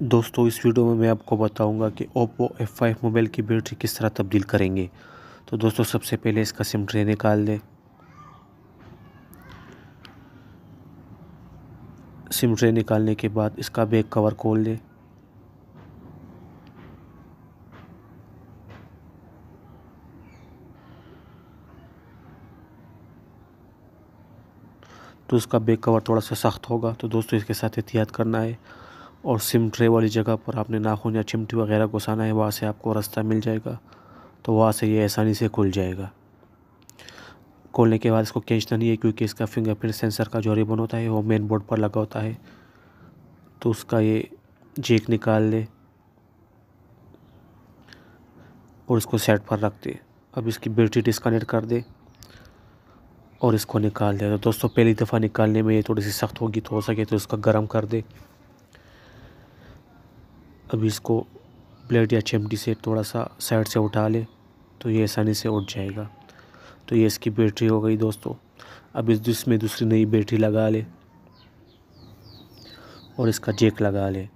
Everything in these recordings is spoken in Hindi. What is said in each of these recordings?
दोस्तों इस वीडियो में मैं आपको बताऊंगा कि ओप्पो F5 मोबाइल की बैटरी किस तरह तब्दील करेंगे तो दोस्तों सबसे पहले इसका सिम ट्रे निकाल दें सिम ट्रे निकालने के बाद इसका बैक कवर खोल दें तो उसका बैक कवर थोड़ा सा सख्त होगा तो दोस्तों इसके साथ एहतियात करना है और सिम ट्रे वाली जगह पर आपने नाखून या चिमटी वगैरह घुसाना है वहाँ से आपको रास्ता मिल जाएगा तो वहाँ से ये आसानी से खुल जाएगा खोलने के बाद इसको खींचना नहीं है क्योंकि इसका फिंगरप्रिंट सेंसर का जो रिबन होता है वो मेन बोर्ड पर लगा होता है तो उसका ये जेक निकाल ले और इसको सेट पर रख दे अब इसकी बैटरी डिस्कनेक्ट कर दे और इसको निकाल दे तो दोस्तों पहली दफ़ा निकालने में ये थोड़ी सी सख्त होगी तो हो सके तो इसका गर्म कर दे अभी इसको प्लेट या चिमटी से थोड़ा सा साइड से उठा ले तो ये आसानी से उठ जाएगा तो ये इसकी बैटरी हो गई दोस्तों अब इस इसमें दूसरी नई बैटरी लगा ले और इसका जेक लगा ले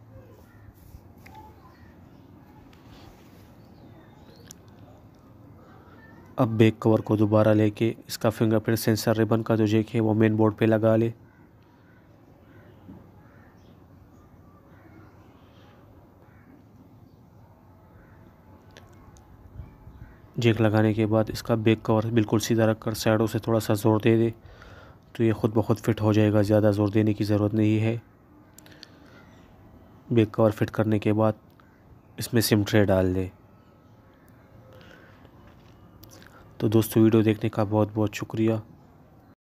अब बैक कवर को दोबारा लेके इसका फिंगरप्रिंट सेंसर रिबन का जो जेक है वो मेन बोर्ड पे लगा ले जेक लगाने के बाद इसका बैक कवर बिल्कुल सीधा रख कर साइडों से थोड़ा सा ज़ोर दे दे तो ये ख़ुद ब खुद फिट हो जाएगा ज़्यादा ज़ोर देने की ज़रूरत नहीं है बैक कवर फिट करने के बाद इसमें सिम ट्रे डाल दें तो दोस्तों वीडियो देखने का बहुत बहुत शुक्रिया